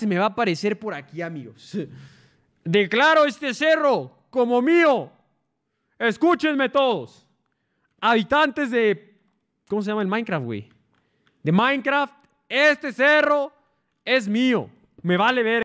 se me va a aparecer por aquí, amigos. Declaro este cerro como mío. Escúchenme todos. Habitantes de... ¿Cómo se llama el Minecraft, güey? De Minecraft. Este cerro es mío. Me vale ver.